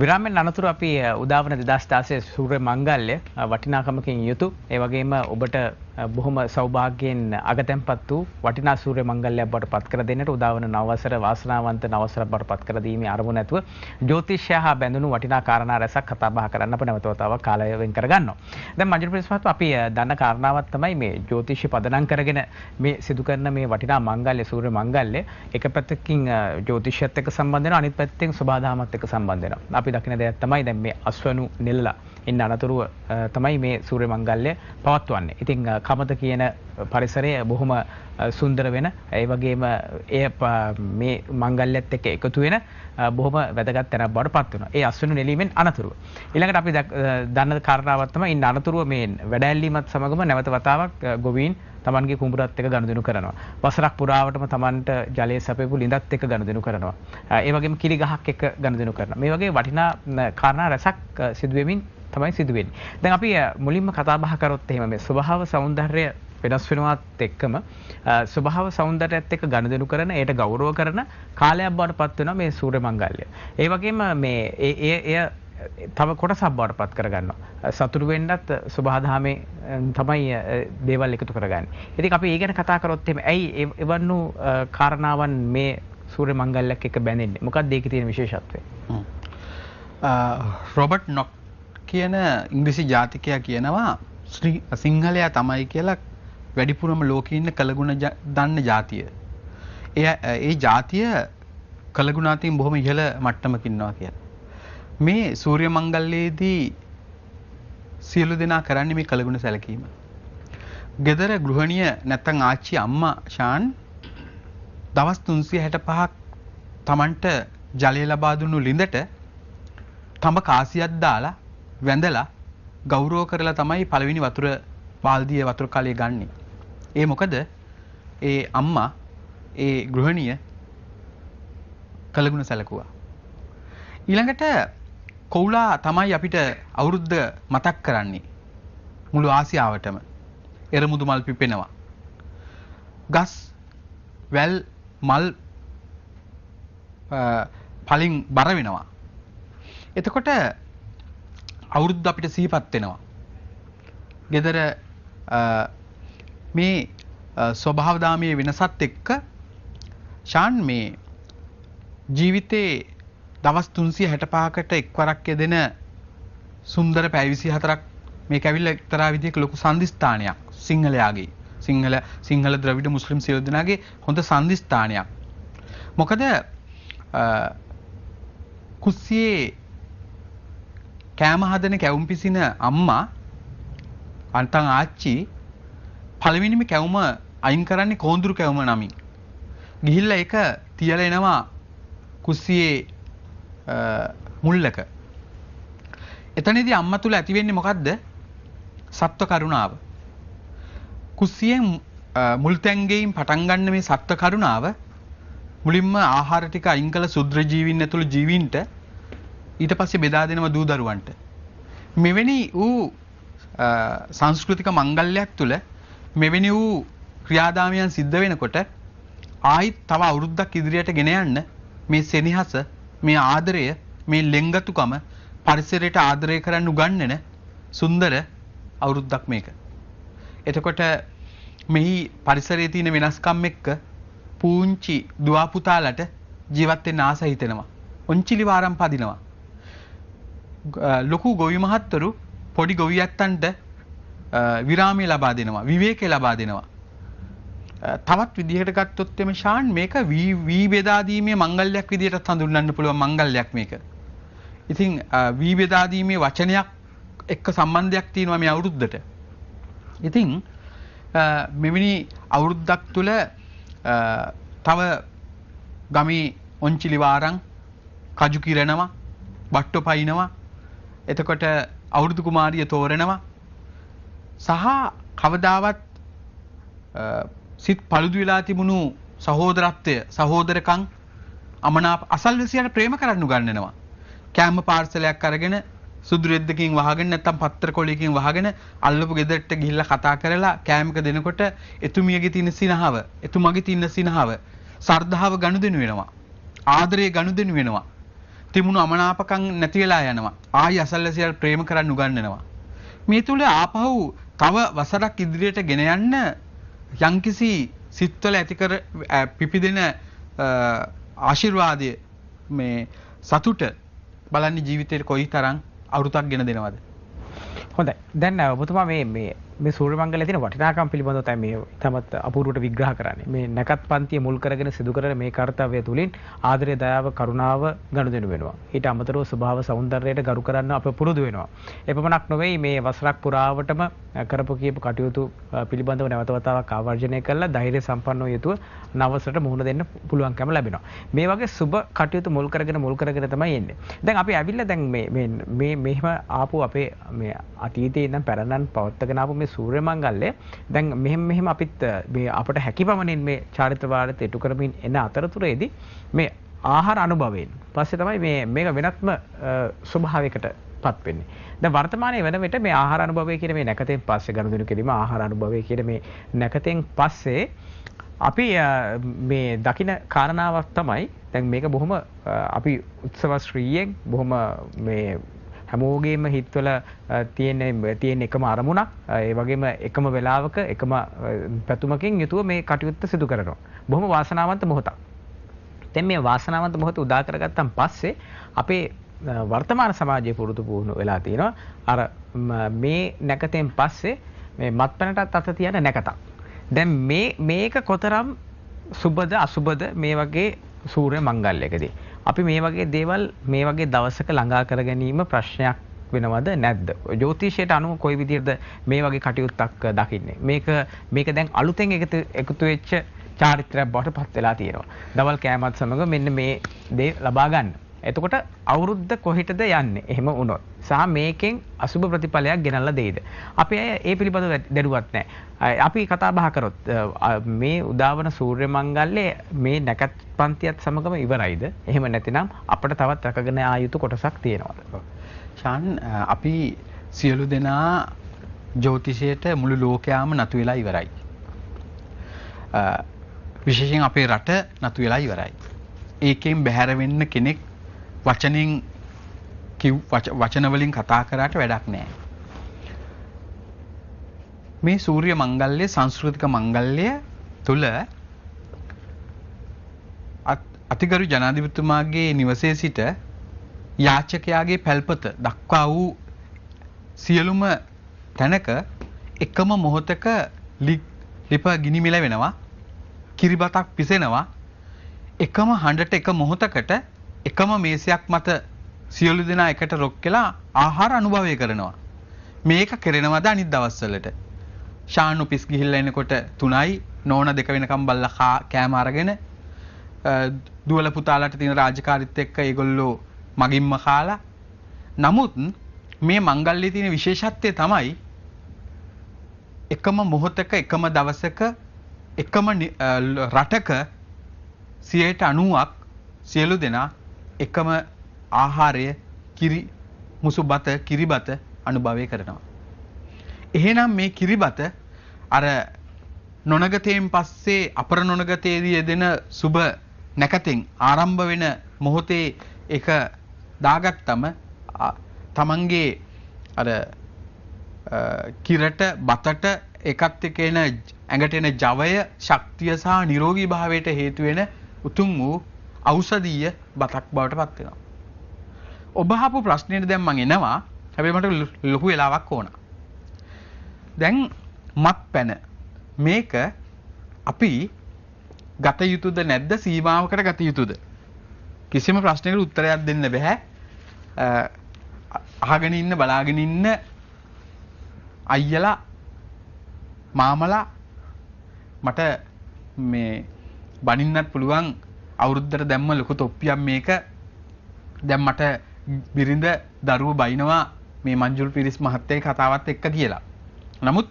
විරාමෙන් අනතුර අපි උදාවන දෙදස් දාසය සූර මංගල්ලය වටිනාකමකින් යුතු ඒවගේම ඔබට බොහොම සෞභාගයෙන් අගතැන්පත් වූ වටිනා සූර්ය මංගල්‍යයක් බවට පත් කර දෙන්නට උදාවන නවසර වාසනාවන්ත නවසර බවට පත් කර දීමේ අරමුණ ඇතුව ජ්‍යොතිෂය හා බැඳුණු වටිනා කාරණා රැසක් කතා බහ කරන්න අප නැවතවතාවක් කාලය වෙන් කරගන්නවා. දැන් මජුරු ප්‍රතිපත්තු අපි දන්න කාරණාවක් තමයි මේ ජ්‍යොතිෂය පදනම් කරගෙන මේ සිදු කරන මේ වටිනා මංගල්‍ය සූර්ය මංගල්‍ය එක පැත්තකින් ජ්‍යොතිෂයත් එක්ක සම්බන්ධ වෙනවා අනිත් පැත්තෙන් සබාධාමත් එක්ක සම්බන්ධ වෙනවා. අපි දකින දෙයක් තමයි දැන් මේ අස්වනු නෙල්ලලා එන්න අනතුරුව තමයි මේ සූර්ය මංගල්‍ය පවත්වන්නේ. ඉතින් කමත කියන පරිසරය බොහොම සුන්දර වෙන ඒ වගේම එය මේ මංගල්‍යත් එක්ක එකතු වෙන බොහොම වැදගත් තැනක් බවට පත් වෙනවා. ඒ අස්වැනු නෙලීමෙන් අනතුරුව. ඊළඟට අපි දන්න කාරණාවක් තමයි ඉන් අනතුරුව මේ වැඩැල්ලීමත් සමගම නැවත වතාවක් ගොවීන් තමන්ගේ කුඹරත් එක්ක ගනුදෙනු කරනවා. වසරක් පුරාවටම තමන්ට ජලයේ සැපයපු ලිඳත් එක්ක ගනුදෙනු කරනවා. ඒ වගේම කිරි ගහක් එක්ක ගනුදෙනු කරනවා. මේ වගේ වටිනා කාරණා රැසක් සිදු වෙමින් තමයි සිදුවෙන්. දැන් අපි මුලින්ම කතාබහ කරොත් එහෙම මේ ස්වභාව සෞන්දර්ය වෙනස් වෙනවත් එක්කම ස්වභාව සෞන්දර්යයත් එක්ක ගනුදෙනු කරන ඒට ගෞරව කරන කාලයක් බවට පත් වෙනවා මේ සූර්ය මංගල්‍ය. ඒ වගේම මේ ඒ එය තව කොටසක් බවට පත් කරගන්නවා. සතුරු වෙන්නත් සබහාදහමේ තමයි දේවල් එකතු කරගන්නේ. ඉතින් අපි ඒ ගැන කතා කරොත් එහෙම ඇයි එවන් වූ කාරණාවන් මේ සූර්ය මංගල්‍යයක් එක බැඳෙන්නේ? මොකක්ද ඒකේ තියෙන විශේෂත්වය? රොබර්ට් නොක් කියන ඉංග්‍රීසි ජාතිකයා කියනවා සිංහලයා තමයි කියලා වැඩිපුරම ලෝකේ ඉන්න කළගුණ දන්න ජාතිය. එය ඒ ජාතිය කළගුණාතින් බොහොම ඉහළ මට්ටමක ඉන්නවා කියලා. මේ සූර්ය මංගල්‍යයේදී සියලු දෙනා කරන්නේ මේ කළගුණ සැලකීම. ගෙදර ගෘහණිය නැත්තම් ආච්චි අම්මා ෂාන් දවස් 365ක් Tamanට ජලය ලබා දුන්නු ලිඳට තම කාසියක් දාලා වැඳලා ගෞරව කරලා තමයි පළවෙනි වතුර වාල්දිය වතුර කාලය ගන්නෙ. ඒ මොකද ඒ අම්මා ඒ ගෘහණිය කළගුණ සැලකුවා. ඊළඟට කොවුලා තමයි අපිට අවුරුද්ද මතක් කරන්නේ. මුළු ආසියාවටම එරමුදු මල් පිපෙනවා. ගස් වැල් මල් පලින් බර වෙනවා. එතකොට අවුරුද්ද අපිට සිහිපත් වෙනවා. ගෙදර මේ ස්වභාවදාමයේ වෙනසත් එක්ක ෂාන් මේ ජීවිතේ දවස් 365කට එක්වරක් යෙදෙන සුන්දර පැය 24ක් මේක ඇවිල්ලා එක්තරා විදිහක ලොකු සංදිස්ථානයක් සිංහලයාගේ. සිංහල සිංහල ද්‍රවිඩ මුස්ලිම් සියලු දෙනාගේ හොඳ සංදිස්ථානයක්. මොකද කුස්සියේ කෑම හදන කැවුම් පිසින අම්මා අන්තං ආච්චි පළවෙනිම කැවුම අයින් කරන්නේ කෝඳුරු කැවුම නමින්. ගිහිල්ලා ඒක තියලා එනවා කුස්සියේ මුල්ලක. එතනදී අම්මා තුල ඇති වෙන්නේ මොකද්ද? සත්ව කරුණාව. කුස්සියෙන් මුල්තැන්ගෙයින් පටන් ගන්න මේ සත්ව කරුණාව මුලින්ම ආහාර ටික අයින් කළ සුද්‍ර ජීවීන් ඇතුළු ජීවීන්ට ඊට පස්සේ බෙදා දෙනවා දූ දරුවන්ට. මෙවැනි ඌ සංස්කෘතික මංගල්‍යයක් තුළ මෙවැනි ඌ ක්‍රියාදාමයන් සිද්ධ වෙනකොට ආයිත් තව අවුරුද්දක් ඉදිරියට ගෙන යන්න මේ සෙනෙහස, මේ ආදරය, මේ ලෙංගතුකම පරිසරයට ආදරය කරන්න උගන්වන සුන්දර අවුරුද්දක් මේක. එතකොට මෙහි පරිසරයේ තියෙන වෙනස්කම් එක්ක පුංචි දුවා පුතාලට ජීවත් වෙන්න ආස හිතෙනවා. ඔන්චිලි වාරම් පදිනවා. ලොකු ගොවි මහත්තරු පොඩි ගොවියත්තන්ට විරාමය ලබා දෙනවා විවේකය ලබා දෙනවා. තවත් විදිහට ගත්තොත් එම ශාන් මේක වී බෙදා දීමේ මංගල්‍යයක් විදිහටත් හඳුන්වන්න පුළුවන් මංගල්‍යයක් මේක. ඉතින් වී බෙදා දීමේ වචනයක් එක්ක සම්බන්ධයක් තියෙනවා මේ අවුරුද්දට. ඉතින් මෙවැනි අවුරුද්දක් තුළ තව ගමේ ඔංචිලි වාරං කජු කිරනවා බට්ටෝ පයින්නවා එතකොට අවුරුදු කුමාරිය තෝරනවා. සහ කවදාවත් සිත් පළුදු වෙලා තිබුණු සහෝදරත්වය සහෝදරකම් අමනාප අසල්වැසියන්ට ප්‍රේම කරන්න උගන්වනවා. කෑම පාර්සලයක් අරගෙන සුදු රෙද්දකින් වහගෙන නැත්නම් පත්‍ර කොළයකින් වහගෙන අල්ලපු ගෙදරට ගිහිල්ලා කතා කරලා කෑමක දෙනකොට එතුමියගේ තියෙන සිනහව, එතුමගේ තියෙන සිනහව, සර්ධාව ගනුදෙනු වෙනවා. ආදරය ගනුදෙනු වෙනවා. තිමුණු අමනාපකම් නැති වෙලා යනවා. ආයි අසල්වැසියන් ප්‍රේම කරන්න උගන්වනවා. මේ තුල ආපහු තව වසරක් ඉදිරියට ගෙන යන්න යම්කිසි සිත්වල ඇති කර පිපිදෙන ආශිර්වාදය මේ සතුට බලන්නේ ජීවිතේට කොයි තරම් අවුරුතක් ගෙන දෙනවද? හොඳයි. දැන් ඔබතුමා මේ මේ මේ සූර්ය මංගලයේ තියෙන වටිනාකම් පිළිබඳව තමයි මේ තමත් අපූර්වට විග්‍රහ කරන්නේ. මේ නැකත් පන්තිය මුල් කරගෙන සිදු කරන මේ කාර්යය තුළින් ආදරය, දයාව, කරුණාව ගනුදෙනු වෙනවා. ඊට අමතරව ස්වභාව సౌందර්යයට ගරු කරන්න අප පුරුදු වෙනවා. එපමණක් නොවේ මේ වසරක් පුරාවටම කරපු කීප කටයුතු පිළිබඳව නැවත වතාවක් ආවර්ජනය කරලා ධෛර්ය සම්පන්නව යුතුව නවසට මුහුණ දෙන්න පුළුවන්කම ලැබෙනවා. මේ වගේ සුබ කටයුතු මුල් කරගෙන මුල් කරගෙන තමයි එන්නේ. දැන් අපි ඇවිල්ලා දැන් මේ මේ මෙහෙම ආපු අපේ මේ අතීතයේ ඉඳන් පැරණන් පවත්වාගෙන ආපු මේ මේ සූර්ය මංගල්‍ය දැන් මෙහෙම මෙහෙම අපිත් මේ අපට හැකියපමණින් මේ චාරිත්‍රවාරයට ඉටු කරමින් එන අතරතුරේදී මේ ආහාර අනුභවයෙන් පස්සේ තමයි මේ මේක වෙනත්ම ස්වභාවයකට පත් වෙන්නේ. දැන් වර්තමානයේ වෙන විට මේ ආහාර අනුභවය කියන මේ නැකතෙන් පස්සේ ගනුදෙනු කිරීම ආහාර අනුභවය කියන මේ නැකතෙන් පස්සේ අපි මේ දකින කාරණාවක් තමයි දැන් මේක බොහොම අපි උත්සව ශ්‍රීයෙන් බොහොම මේ හැමෝගේම හිත්වල තියෙන තියෙන එකම අරමුණක් ඒ වගේම එකම වෙලාවක එකම පැතුමකින් යුතුව මේ කටයුත්ත සිදු කරනවා. බොහොම වාසනාවන්ත මොහොතක්. දැන් මේ වාසනාවන්ත මොහොත උදා කරගත්තන් පස්සේ අපේ වර්තමාන සමාජයේ පුරුදු පුහුණු වෙලා තියෙනවා අර මේ නැකතෙන් පස්සේ මේ මත්පැනටත් අත තියන නැකතක්. දැන් මේ මේක කොතරම් සුබද අසුබද මේ වගේ සූර්ය මංගල්‍යකදී අපි මේ වගේ දේවල් මේ වගේ දවසක ළඟා කර ගැනීම ප්‍රශ්නයක් වෙනවද නැද්ද ජෝතිෂයට අනුව කොයි විදිහටද මේ වගේ කටයුත්තක් දකින්නේ මේක මේක දැන් අලුතෙන් එකතු එකතු වෙච්ච චාරිත්‍රයක් බවට පත් වෙලා තියෙනවා දවල් කෑමත් සමග මෙන්න මේ දේ ලබා ගන්න එතකොට අවුරුද්ද කොහිටද යන්නේ? එහෙම වුණොත්. සහ මේකෙන් අසුබ ප්‍රතිඵලයක් ගෙනල්ලා දෙයිද? අපි අය ඒ පිළිබඳව දැරුවත් නැහැ. අපි කතා බහ කරොත් මේ උදාවන සූර්ය මංගල්‍යයේ මේ නැකත් පන්තියත් සමගම ඉවරයිද? එහෙම නැතිනම් අපිට තවත් රැකගෙන ආ යුතු කොටසක් තියෙනවා. ෂාන් අපි සියලු දෙනා ජ්‍යෝතිෂයට මුළු ලෝකයාම නතු වෙලා ඉවරයි. විශේෂයෙන් අපේ රට නතු වෙලා ඉවරයි. ඒකෙන් බැහැර වෙන්න කෙනෙක් වචනින් කිව් වචන වලින් කතා කරාට වැඩක් නෑ. මේ සූර්ය මංගල්‍ය සංස්කෘතික මංගල්‍ය තුල අතිගරු ජනාධිපතිතුමාගේ නිවසේ සිට යාචකයාගේ පැල්පත දක්වා වූ සියලුම තැනක එකම මොහොතක ලිප ගිනි මිල වෙනවා කිරිබතක් පිසෙනවා එකම හඬට එක මොහොතකට එකම මේසයක් මත සියලු දෙනා එකට රොක් වෙලා ආහාර අනුභවය කරනවා. මේක කරනවද අනිත් දවස්වලට? ෂාන් උපිස් ගිහිල්ලා එනකොට 3යි නෝන දෙක වෙනකම් බල්ලා කෑම අරගෙන දුවල පුතාලට තියෙන රාජකාරිත් එක්ක ඒගොල්ලෝ මගින්ම කාලා. නමුත් මේ මංගල්‍යයේ තියෙන විශේෂත්වය තමයි එකම මොහොතක එකම දවසක එකම රටක 90ක් සියලු දෙනා එකම ආහාරය කිරි මුසු බත කිරිබත අනුභවය කරනවා. එහෙනම් මේ කිරිබත අර නොනගතයෙන් පස්සේ අපර නොනගතයේදී යෙදෙන සුබ නැකතෙන් ආරම්භ වෙන මොහොතේ එක දාගත්තම තමන්ගේ අර කිරට බතට එකත් එක එන ඇඟට එන ජවය ශක්තිය සහ නිරෝගී භාවයට හේතු වෙන උතුම් වූ ඖෂධීය බතක් බවට පත් වෙනවා. ඔබ අහපු ප්‍රශ්නෙට දැන් මම එනවා. හැබැයි මට ලොකු වෙලාවක් ඕන. දැන් මත්පැන මේක අපි ගත යුතුද නැද්ද සීමාවකට ගත යුතුද? කිසිම ප්‍රශ්නයකට උත්තරයක් දෙන්න බෑ. අහගෙන ඉන්න බලාගෙන ඉන්න අයියලා මාමලා මට මේ බනින්නත් පුළුවන් අවුරුද්දර දැම්ම ලොකු තොප්පියම් මේක දැම් මට බිරිඳ දරුව බයිනවා මේ මංජුල් පිරිස් මහත්තය කතාවත් එක්ක කියලා. නමුත්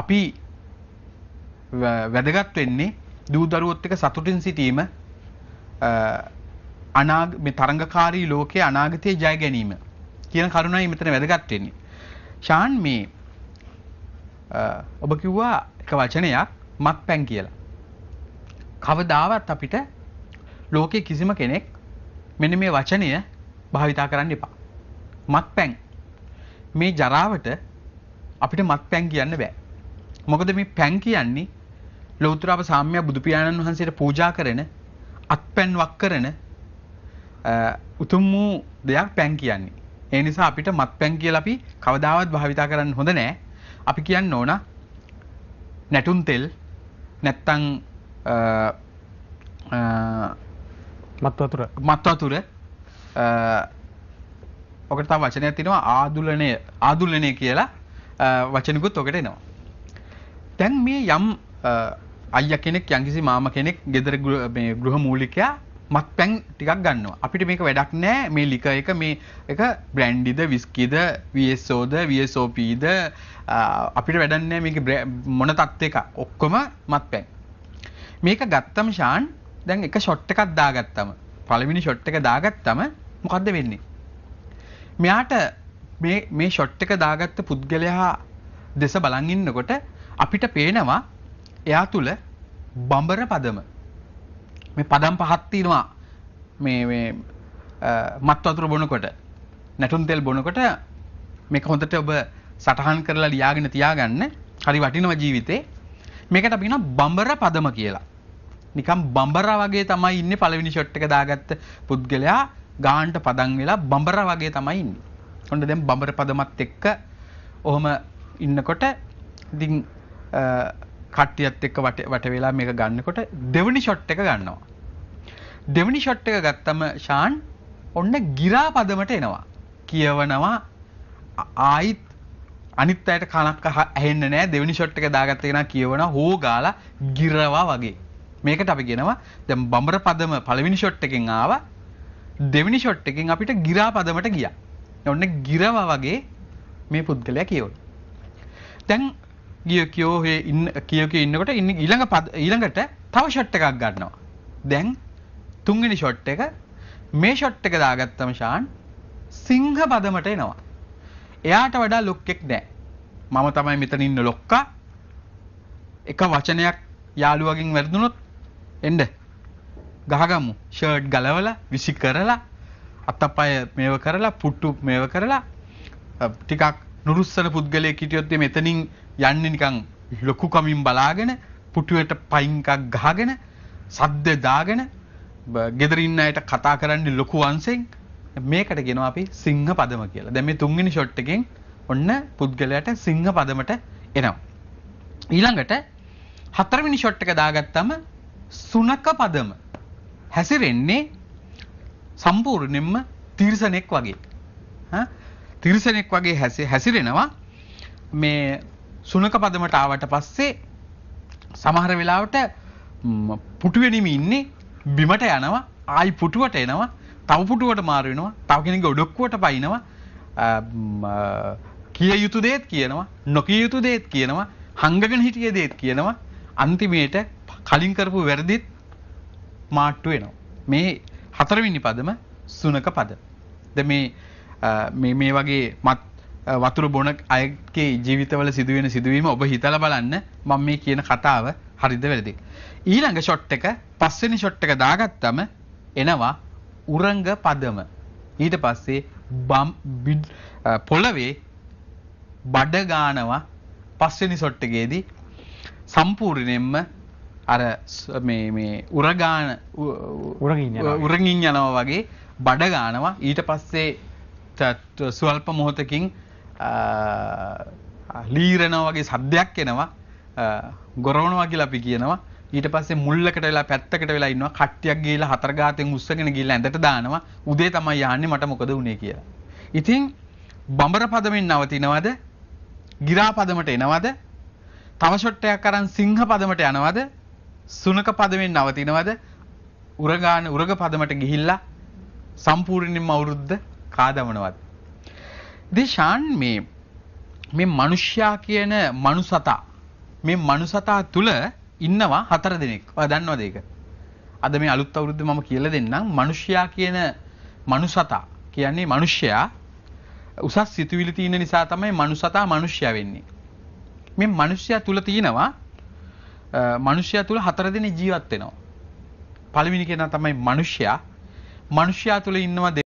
අපි වැදගත් වෙන්නේ දූදරුවොත් එක සතුටින් සිටීම අනාග මේ තරංගකාරී ලෝකයේ අනාගතයේ ජය ගැනීම කියන කරුණයි මෙතන වැදගත් වෙන්නේ. ෂාන් මේ ඔබ කිව්වා එක වචනයක් මත්පැන් කියලා. කවදාවත් අපිට ලෝකයේ කිසිම කෙනෙක් මෙන්න මේ වචනය භාවිතා කරන්න එපා. මත්පැන්. මේ ජරාවට අපිට මත්පැන් කියන්න බෑ. මොකද මේ පැන් කියන්නේ ලෞතර අප සාම්‍ය බුදු පියාණන් වහන්සේට පූජා කරන අත්පැන් වක් කරන උතුම් වූ දෙයක් පැන් කියන්නේ. ඒ නිසා අපිට මත්පැන් කියලා අපි කවදාවත් භාවිතා කරන්න හොඳ නෑ. අපි කියන්න ඕන නැටුම් තෙල් නැත්තම් මත් වතුර මත් වතුර ඔකට තව වචනයක් තියෙනවා ආදුලණය ආදුලණය කියලා වචනිකුත් ඔකට එනවා. දැන් මේ යම් අයියා කෙනෙක් යම්කිසි මාමා කෙනෙක් ගෙදර මේ ගෘහ මූලිකයා මත්පැන් ටිකක් ගන්නවා. අපිට මේක වැඩක් නෑ මේ ලික එක මේ එක බ්‍රැන්ඩිද විස්කිද VSOද VSOPද අපිට වැඩක් නෑ මේක මොන තත් එක ඔක්කොම මත්පැන්. මේක ගත්තම ෂාන් දැන් එක ෂොට් එකක් දාගත්තම පළවෙනි ෂොට් එක දාගත්තම මොකද්ද වෙන්නේ? මෙයාට මේ මේ ෂොට් එක දාගත්ත පුද්ගලයා දෙස බලන් ඉන්නකොට අපිට පේනවා එයා තුල බඹර පදම මේ පදම් පහක් තියෙනවා මේ මේ මත් වතුර බොනකොට නැටුම් තෙල් බොනකොට මේක හොඳට ඔබ සටහන් කරලා ලියාගෙන තියාගන්න හරි වටිනවා ජීවිතේ මේකට අපි කියනවා බඹර පදම කියලා නිකම් බඹර වගේ තමයි ඉන්නේ පළවෙනි ෂොට් එක දාගත්ත පුද්ගලයා ගාන්ට පදන් වෙලා බඹර වගේ තමයි ඉන්නේ. ඔන්න දැන් බඹර පදමත් එක්ක ඔහම ඉන්නකොට ඉතින් කට්ටියත් එක්ක වට වට වෙලා මේක ගන්නකොට දෙවෙනි ෂොට් එක ගන්නවා. දෙවෙනි ෂොට් එක ගත්තම ෂාන් ඔන්න ගිරා පදමට එනවා. කියවනවා ආයිත් අනිත් අයට කනක් ඇහෙන්නේ නැහැ දෙවෙනි ෂොට් එක දාගත්ත කෙනා කියවන හෝ ගාලා ගිරවා වගේ. මේකට අපි ගෙනවා දැන් බඹර පදම පළවෙනි ෂොට් එකෙන් ආවා දෙවෙනි ෂොට් එකෙන් අපිට ගිරා පදමට ගියා. ඔන්න ගිරව වගේ මේ පුද්ගලයා කියවන. දැන් ගිය කියෝ හේ ඉන්න කියෝ කිය ඉන්නකොට ඉන්න ඊළඟ ඊළඟට තව ෂොට් එකක් ගන්නවා. දැන් තුන්වෙනි ෂොට් එක මේ ෂොට් එක දාගත්තම ෂාන් සිංහ පදමට එනවා. එයාට වඩා ලොක් එක් නැහැ. මම තමයි මෙතන ඉන්න ලොක්කා. එක වචනයක් යාළුවගෙන් වැරදුනොත් එන්ඩ ගහගමු ෂර්ට් ගලවල විසි කරලා අත්තපය මේව කරලා පුට්ටු මේව කරලා ටිකක් නුරුස්සන පුද්ගලය කිටියොත්තේ මෙතනින් යන්න නිකං ලොකු කමින් බලාගෙන පුටුවට පයින්කක් ගහගෙන සද්ද දාගෙන ගෙදරින්න අයට කතා කරන්න ලොකු වන්සෙන් මේකට ගෙනවා අපි සිංහ පදම කියලා. දැන් මේ තුන්වෙනි ෂොට් එකෙන් ඔන්න පුද්ගලයාට සිංහ පදමට එනවා. ඊළඟට හතරවෙනි ෂොට් එක දාගත්තම සුනක පදම හැසිරෙන්නේ සම්පූර්ණයෙන්ම තිරිසනෙක් වගේ. තිරිසනෙක් වගේ හැසිරෙනවා මේ සුනක පදමට ආවට පස්සේ සමහර වෙලාවට පුටුවෙනම ඉන්නේ බිමට යනවා ආයි පුටුවට එනවා තව පුටුවට මාරු වෙනවා තව කෙනෙක් ඔඩොක්කුවට පයින්නවා කිය යුතු දේත් කියනවා නොකිය යුතු දේත් කියනවා හංගගෙන හිටිය දේත් කියනවා අන්තිමේට කලින් කරපු වැරදිත් මාට්ටු වෙනවා. මේ හතරවෙනි පදම සුනක පද. ද මේ මේ වගේ මත් වතුර බොන අයගේ ජීවිතවල සිදුවෙන සිදුවීම ඔබ හිතලා බලන්න මම මේ කියන කතාව හරිද වැරදිද. ඊළඟ ෂොට් එක පස්වෙනි ෂොට් එක දාගත්තම එනවා උරංග පදම. ඊට පස්සේ බම් පොළවේ බඩ ගානවා පස්වෙනි ෂොට් එකේදී සම්පූර්ණයෙන්ම අර මේ මේ උරගාන උරගින් යනවා වගේ බඩ ගානවා ඊට පස්සේ සුවල්ප මොහොතකින් ලීරනවා වගේ සද්දයක් එනවා ගොරවනවා කියලා අපි කියනවා ඊට පස්සේ මුල්ලකට වෙලා පැත්තකට වෙලා ඉන්නවා කට්ටියක් ගිහලා හතර ගාතෙන් උස්සගෙන ගිහලා ඇඳට දානවා උදේ තමයි යන්නේ මට මොකද වුනේ කියලා. ඉතින් බඹර පදමෙන් නවතිනවද? ගිරා පදමට එනවද? තව ෂොට් එකක් අරන් සිංහ පදමට යනවද? සුනක පදමෙන් නවතිනවද උරගාන උරග පදමට ගිහිල්ලා සම්පූර්ණයෙන්ම අවුරුද්ද කාදමනවද. දේශාන් මේ මේ මිනිස්සයා කියන මනුසතා මේ මනුසතා තුල ඉන්නවා හතර දෙනෙක්. ඔය දන්නවද ඒක? අද මේ අලුත් අවුරුද්ද මම කියලා දෙන්නම්. මිනිස්සයා කියන මනුසතා කියන්නේ මිනිස්සයා උසස් සිතුවිලි තියෙන නිසා තමයි මනුසතා මිනිස්සයා වෙන්නේ. මේ මිනිස්සයා තුල තියෙනවා මනුෂ්‍යයා තුළ හතර දෙනෙක් ජීවත් වෙනවා. පළවෙනි කෙනා තමයි මනුෂ්‍යයා. මනුෂ්‍යයා තුළ ඉන්නවා